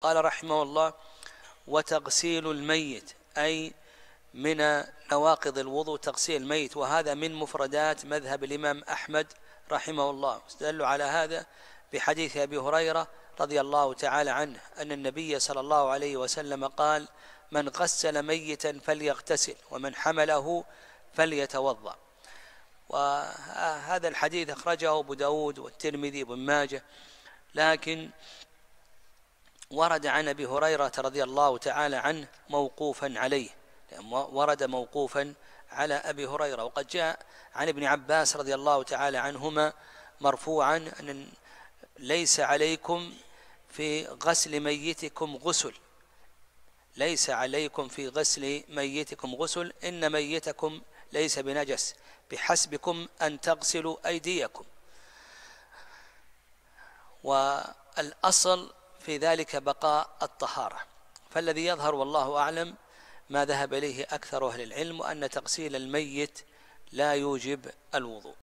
قال رحمه الله وتغسيل الميت أي من نواقض الوضوء تغسيل الميت وهذا من مفردات مذهب الإمام أحمد رحمه الله استدلوا على هذا بحديث أبي هريرة رضي الله تعالى عنه أن النبي صلى الله عليه وسلم قال من غسل ميتا فليغتسل ومن حمله فليتوضأ وهذا الحديث أخرجه أبو داود والترمذي وابن ماجه لكن ورد عن أبي هريرة رضي الله تعالى عنه موقوفا عليه ورد موقوفا على أبي هريرة وقد جاء عن ابن عباس رضي الله تعالى عنهما مرفوعا أن ليس عليكم في غسل ميتكم غسل ليس عليكم في غسل ميتكم غسل إن ميتكم ليس بنجس بحسبكم أن تغسلوا أيديكم والأصل في ذلك بقاء الطهارة فالذي يظهر والله أعلم ما ذهب إليه أكثر أهل العلم وأن تغسيل الميت لا يوجب الوضوء